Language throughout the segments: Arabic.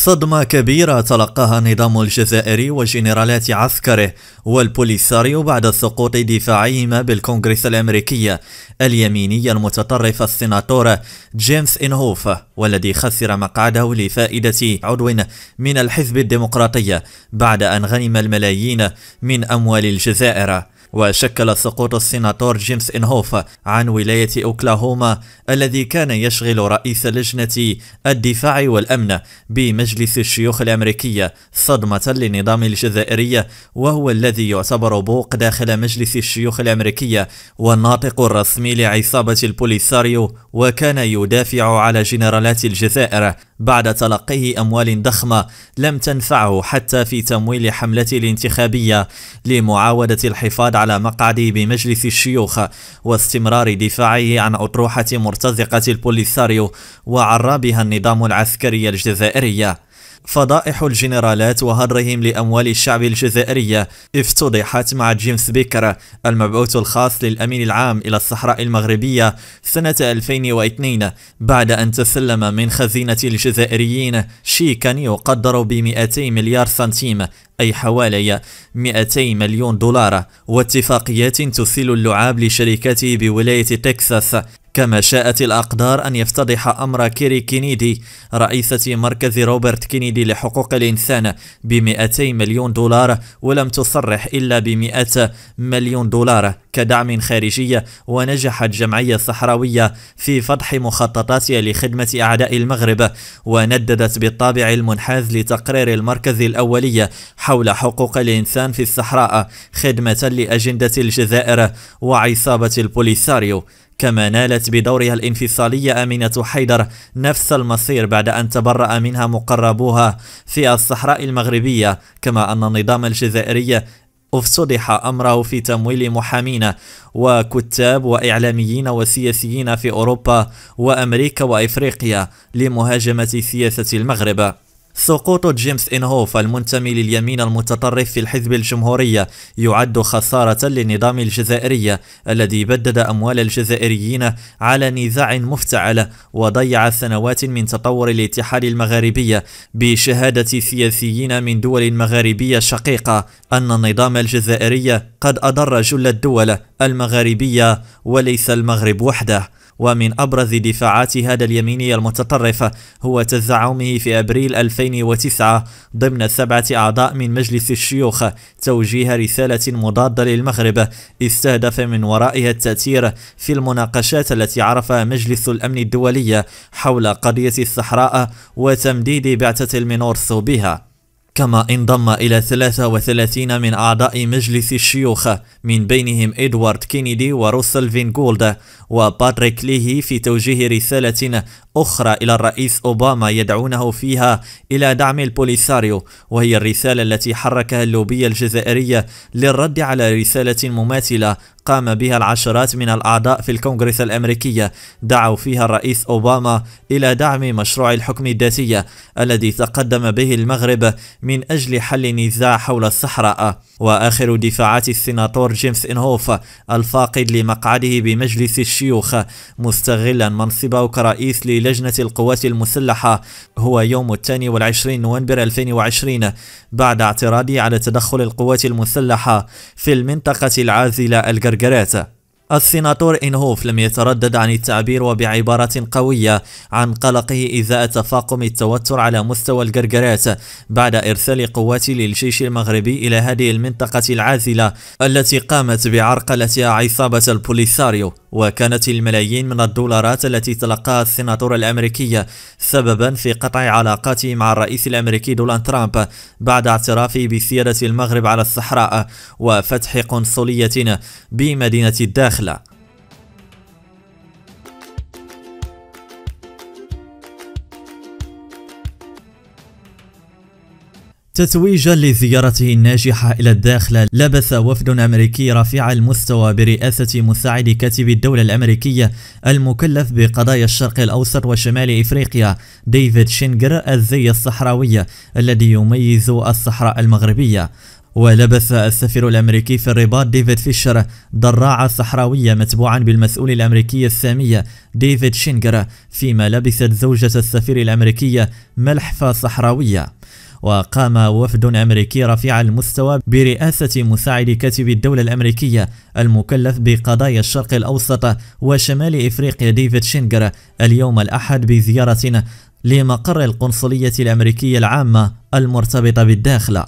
صدمة كبيرة تلقاها النظام الجزائري وجنرالات عسكره والبوليساريو بعد سقوط دفاعهما بالكونغرس الأمريكي اليميني المتطرف السناتور جيمس إنهوف والذي خسر مقعده لفائدة عضو من الحزب الديمقراطي بعد أن غنم الملايين من أموال الجزائر وشكل سقوط السيناتور جيمس إنهوف عن ولاية أوكلاهوما الذي كان يشغل رئيس لجنة الدفاع والأمن بمجلس الشيوخ الأمريكية صدمة للنظام الجزائري وهو الذي يعتبر بوق داخل مجلس الشيوخ الأمريكية والناطق الرسمي لعصابة البوليساريو وكان يدافع على جنرالات الجزائر بعد تلقيه أموال ضخمة لم تنفعه حتى في تمويل حملته الانتخابية لمعاودة الحفاظ على مقعده بمجلس الشيوخ واستمرار دفاعه عن أطروحة مرتزقة البوليساريو وعرابها النظام العسكري الجزائري فضائح الجنرالات وهدرهم لأموال الشعب الجزائرية افتضحت مع جيمس بيكر المبعوث الخاص للأمين العام إلى الصحراء المغربية سنة 2002 بعد أن تسلم من خزينة الجزائريين شيكا يقدر ب 200 مليار سنتيم أي حوالي 200 مليون دولار واتفاقيات تسيل اللعاب لشركته بولاية تكساس كما شاءت الأقدار أن يفتضح أمر كيري كينيدي رئيسة مركز روبرت كينيدي لحقوق الإنسان ب 200 مليون دولار ولم تصرح إلا ب 100 مليون دولار كدعم خارجي ونجحت جمعية صحراوية في فضح مخططاتها لخدمة أعداء المغرب ونددت بالطابع المنحاز لتقرير المركز الأولي حول حقوق الإنسان في الصحراء خدمة لأجندة الجزائر وعصابة البوليساريو كما نالت بدورها الانفصالية أمينة حيدر نفس المصير بعد أن تبرأ منها مقربوها في الصحراء المغربية كما أن النظام الجزائري افتضح أمره في تمويل محامين وكتاب وإعلاميين وسياسيين في أوروبا وأمريكا وإفريقيا لمهاجمة سياسة المغرب سقوط جيمس إنهوف المنتمي لليمين المتطرف في الحزب الجمهورية يعد خسارة للنظام الجزائري الذي بدد أموال الجزائريين على نزاع مفتعل وضيع سنوات من تطور الاتحاد المغاربي بشهادة سياسيين من دول مغاربية شقيقة أن النظام الجزائري قد أضر جل الدول المغاربية وليس المغرب وحده ومن أبرز دفاعات هذا اليميني المتطرف هو تزعمه في أبريل 2009 ضمن سبعة أعضاء من مجلس الشيوخ توجيه رسالة مضادة للمغرب استهدف من ورائها التأثير في المناقشات التي عرفها مجلس الأمن الدولي حول قضية الصحراء وتمديد بعثة المنورث بها كما انضم إلى 33 من أعضاء مجلس الشيوخ من بينهم إدوارد كينيدي وروسل فين جولد وباتريك ليهي في توجيه رسالة أخرى إلى الرئيس أوباما يدعونه فيها إلى دعم البوليساريو وهي الرسالة التي حركها اللوبية الجزائرية للرد على رسالة مماثلة قام بها العشرات من الأعضاء في الكونغرس الأمريكية دعوا فيها الرئيس أوباما إلى دعم مشروع الحكم الذاتية الذي تقدم به المغرب من أجل حل نزاع حول الصحراء وآخر دفاعات السيناتور جيمس إنهوف الفاقد لمقعده بمجلس الشيوخ مستغلا منصبه كرئيس للجنة القوات المسلحة هو يوم الثاني والعشرين نوفمبر 2020 بعد اعتراضه على تدخل القوات المسلحة في المنطقة العازلة الجرجية. قريته السيناتور إنهوف لم يتردد عن التعبير وبعبارة قوية عن قلقه إزاء تفاقم التوتر على مستوى القرقرات بعد إرسال قوات للجيش المغربي إلى هذه المنطقة العازلة التي قامت بعرقلتها عصابة البوليساريو وكانت الملايين من الدولارات التي تلقاها السناتور الأمريكي سببا في قطع علاقاته مع الرئيس الأمريكي دونالد ترامب بعد اعترافه بسيادة المغرب على الصحراء وفتح قنصلية بمدينة الداخلة تتويجا لزيارته الناجحة إلى الداخل لبث وفد أمريكي رفيع المستوى برئاسة مساعد كاتب الدولة الأمريكية المكلف بقضايا الشرق الأوسط وشمال إفريقيا ديفيد شينجر الزي الصحراوية الذي يميز الصحراء المغربية ولبث السفير الأمريكي في الرباط ديفيد فيشر دراعة صحراوية متبوعا بالمسؤول الأمريكي السامية ديفيد شينجر فيما لبست زوجة السفير الأمريكية ملحفة صحراوية وقام وفد أمريكي رفيع المستوى برئاسة مساعد كاتب الدولة الأمريكية المكلف بقضايا الشرق الأوسط وشمال إفريقيا ديفيد شينجر اليوم الأحد بزيارة لمقر القنصلية الأمريكية العامة المرتبطة بالداخل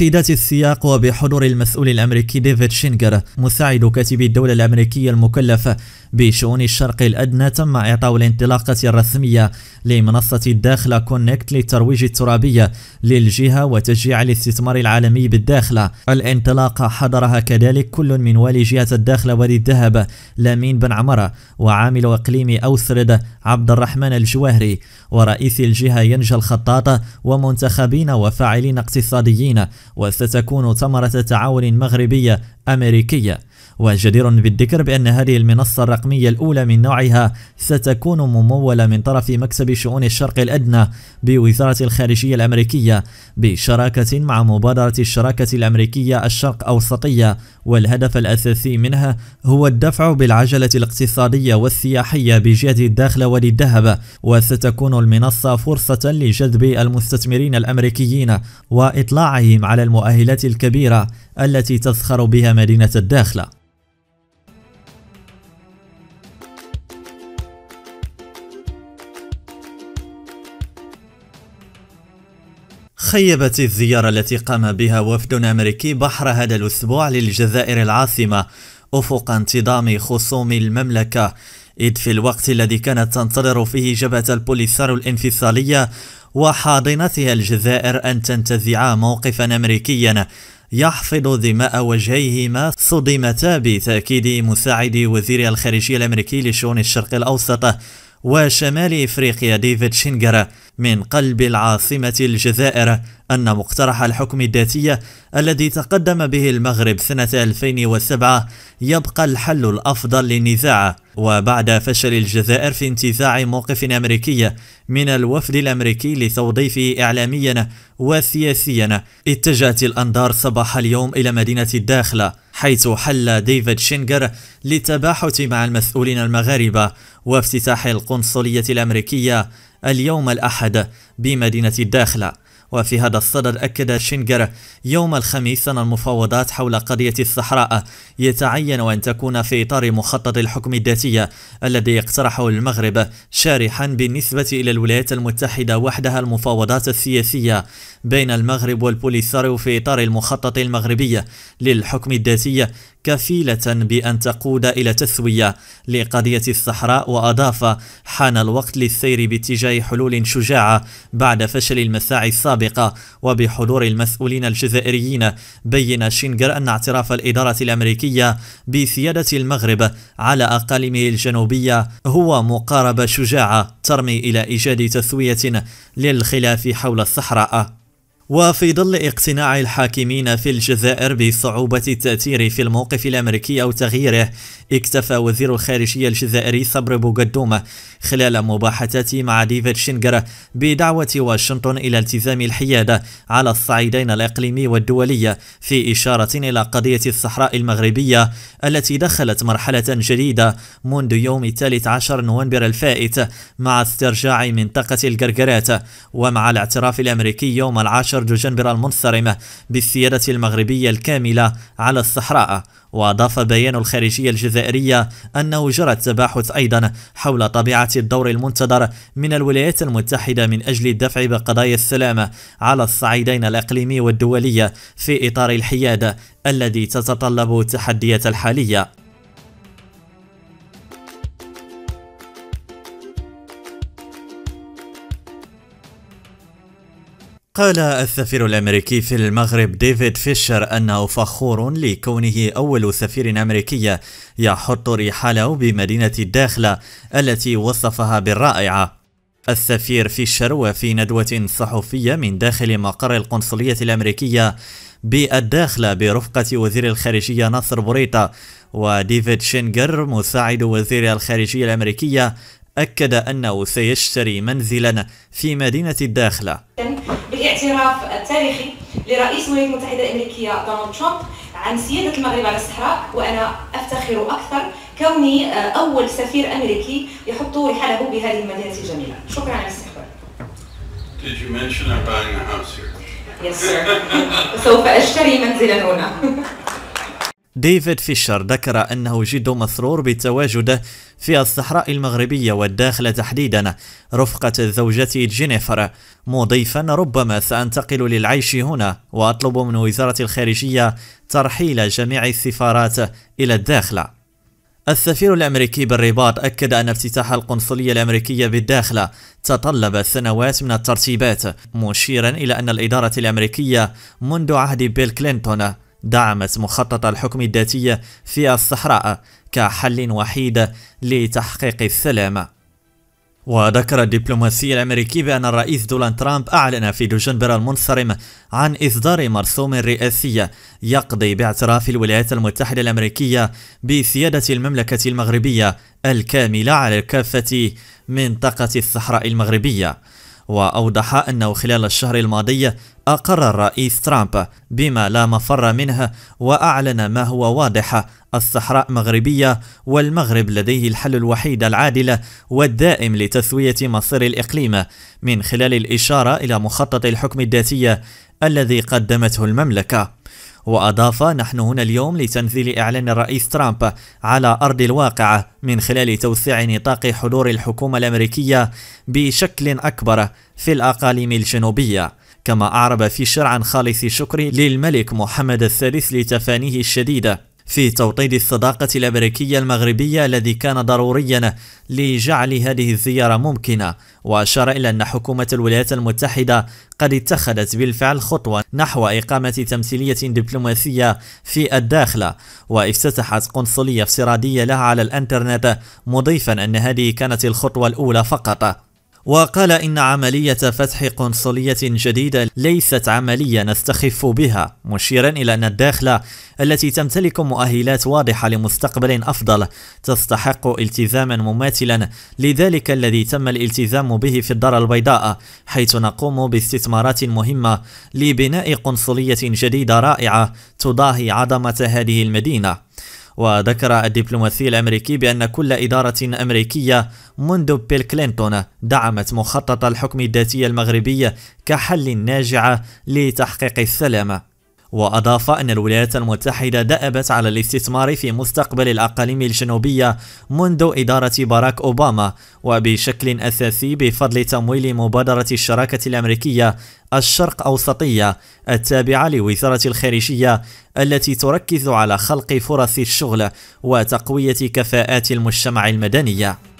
ذات السياق وبحضور المسؤول الأمريكي ديفيد شينجر مساعد كاتب الدولة الأمريكية المكلفة بشؤون الشرق الأدنى تم إعطاء الانطلاقة الرسمية لمنصة الداخلة كونكت للترويج الترابي للجهة وتشجيع الاستثمار العالمي بالداخلة الانطلاقة حضرها كذلك كل من والي جهة الداخلة وادي الذهب لامين بن عمرة وعامل إقليم أوسرد عبد الرحمن الجواهري ورئيس الجهة ينجى الخطاط ومنتخبين وفاعلين اقتصاديين وستكون ثمرة تعاون مغربية أمريكية وجدير بالذكر بأن هذه المنصة الرقمية الأولى من نوعها ستكون ممولة من طرف مكتب شؤون الشرق الأدنى بوزارة الخارجية الأمريكية بشراكة مع مبادرة الشراكة الأمريكية الشرق أوسطية والهدف الأساسي منها هو الدفع بالعجلة الاقتصادية والسياحية بجهة الداخل وللذهب وستكون المنصة فرصة لجذب المستثمرين الأمريكيين وإطلاعهم على المؤهلات الكبيرة التي تزخر بها مدينة الداخلة خيبت الزيارة التي قام بها وفد أمريكي بحر هذا الأسبوع للجزائر العاصمة أفق انتظام خصوم المملكة إذ في الوقت الذي كانت تنتظر فيه جبهة البوليسار الانفصالية وحاضنتها الجزائر أن تنتزع موقفا أمريكيا يحفظ دماء وجهيهما صدمتا بتأكيد مساعد وزير الخارجية الأمريكي لشؤون الشرق الأوسط وشمال إفريقيا ديفيد شينجر من قلب العاصمة الجزائر أن مقترح الحكم الذاتية الذي تقدم به المغرب سنة 2007 يبقى الحل الأفضل للنزاع وبعد فشل الجزائر في انتزاع موقف أمريكي من الوفد الأمريكي لتوظيفه إعلاميا وسياسيا اتجهت الأنظار صباح اليوم إلى مدينة الداخلة حيث حل ديفيد شينجر للتباحث مع المسؤولين المغاربة وافتتاح القنصلية الأمريكية اليوم الأحد بمدينة الداخلة وفي هذا الصدد أكد شينجر يوم الخميس أن المفاوضات حول قضية الصحراء يتعين أن تكون في إطار مخطط الحكم الذاتية الذي اقترحه المغرب شارحا بالنسبة إلى الولايات المتحدة وحدها المفاوضات السياسية بين المغرب والبوليساريو في إطار المخطط المغربي للحكم الذاتي كفيلة بأن تقود إلى تثوية لقضية الصحراء وأضاف حان الوقت للسير باتجاه حلول شجاعة بعد فشل المساعي السابقة وبحضور المسؤولين الجزائريين بين شينغر أن اعتراف الإدارة الأمريكية بسيادة المغرب على أقاليمه الجنوبية هو مقاربة شجاعة ترمي إلى إيجاد تثوية للخلاف حول الصحراء وفي ظل اقتناع الحاكمين في الجزائر بصعوبة التأثير في الموقف الأمريكي أو تغييره اكتفى وزير الخارجية الجزائري صبر بوغدوم خلال مباحثاته مع ديفيد شينجر بدعوة واشنطن إلى التزام الحياد على الصعيدين الإقليمي والدولي في إشارة إلى قضية الصحراء المغربية التي دخلت مرحلة جديدة منذ يوم الثالث عشر نوفمبر الفائت مع استرجاع منطقة القرقرات ومع الاعتراف الأمريكي يوم العاشر شرد جنبر المنصرمة بالسيادة المغربية الكاملة على الصحراء وأضاف بيان الخارجية الجزائرية أنه جرى التباحث أيضا حول طبيعة الدور المنتظر من الولايات المتحدة من أجل الدفع بقضايا السلام على الصعيدين الإقليمي والدولي في إطار الحياد الذي تتطلب تحديات الحالية قال السفير الأمريكي في المغرب ديفيد فيشر أنه فخور لكونه أول سفير أمريكي يحط رحاله بمدينة الداخلة التي وصفها بالرائعة السفير فيشر وفي ندوة صحفية من داخل مقر القنصلية الأمريكية بالداخلة برفقة وزير الخارجية ناصر بوريطة وديفيد شينجر مساعد وزير الخارجية الأمريكية أكد أنه سيشتري منزلا في مدينة الداخلة بالاعتراف التاريخي لرئيس الولايات المتحدة الأمريكية دونالد ترامب عن سيادة المغرب على الصحراء وأنا أفتخر أكثر كوني آه، أول سفير أمريكي يحط رحاله بهذه المدينة الجميلة شكرا على الاستقبال Did you mention I'm buying a house here? Yes sir. سوف أشتري منزلا هنا. ديفيد فيشر ذكر أنه جد مسرور بتواجده في الصحراء المغربية والداخل تحديدا رفقة زوجتي جينيفر مضيفا ربما سأنتقل للعيش هنا وأطلب من وزارة الخارجية ترحيل جميع السفارات إلى الداخل السفير الأمريكي بالرباط أكد أن افتتاح القنصلية الأمريكية بالداخل تطلب سنوات من الترتيبات مشيرا إلى أن الإدارة الأمريكية منذ عهد بيل كلينتون دعمت مخطط الحكم الذاتي في الصحراء كحل وحيد لتحقيق السلام وذكر الدبلوماسي الامريكي بان الرئيس دونالد ترامب اعلن في دجنبر المنصرم عن اصدار مرسوم رئاسي يقضي باعتراف الولايات المتحده الامريكيه بسياده المملكه المغربيه الكامله على كافه منطقه الصحراء المغربيه وأوضح أنه خلال الشهر الماضي أقر الرئيس ترامب بما لا مفر منه وأعلن ما هو واضح الصحراء مغربية والمغرب لديه الحل الوحيد العادل والدائم لتسوية مصير الإقليم من خلال الإشارة إلى مخطط الحكم الذاتية الذي قدمته المملكة وأضاف نحن هنا اليوم لتنزيل إعلان الرئيس ترامب على أرض الواقع من خلال توسيع نطاق حضور الحكومة الأمريكية بشكل أكبر في الأقاليم الجنوبية كما أعرب في شرع خالص شكر للملك محمد الثالث لتفانيه الشديدة في توطيد الصداقة الأمريكية المغربية الذي كان ضروريا لجعل هذه الزيارة ممكنة وأشار إلى أن حكومة الولايات المتحدة قد اتخذت بالفعل خطوة نحو إقامة تمثيلية دبلوماسية في الداخل وافتتحت قنصلية افتراضية لها على الانترنت مضيفا أن هذه كانت الخطوة الأولى فقط وقال إن عملية فتح قنصلية جديدة ليست عملية نستخف بها مشيرا إلى أن الداخلة التي تمتلك مؤهلات واضحة لمستقبل أفضل تستحق التزاما مماثلا لذلك الذي تم الالتزام به في الدار البيضاء حيث نقوم باستثمارات مهمة لبناء قنصلية جديدة رائعة تضاهي عظمة هذه المدينة وذكر الدبلوماسي الأمريكي بأن كل إدارة أمريكية منذ بيل كلينتون دعمت مخطط الحكم الذاتي المغربي كحل ناجع لتحقيق السلام وأضاف أن الولايات المتحدة دأبت على الاستثمار في مستقبل الأقاليم الجنوبية منذ إدارة باراك أوباما وبشكل أساسي بفضل تمويل مبادرة الشراكة الأمريكية الشرق أوسطية التابعة لوزارة الخارجية التي تركز على خلق فرص الشغل وتقوية كفاءات المجتمع المدنية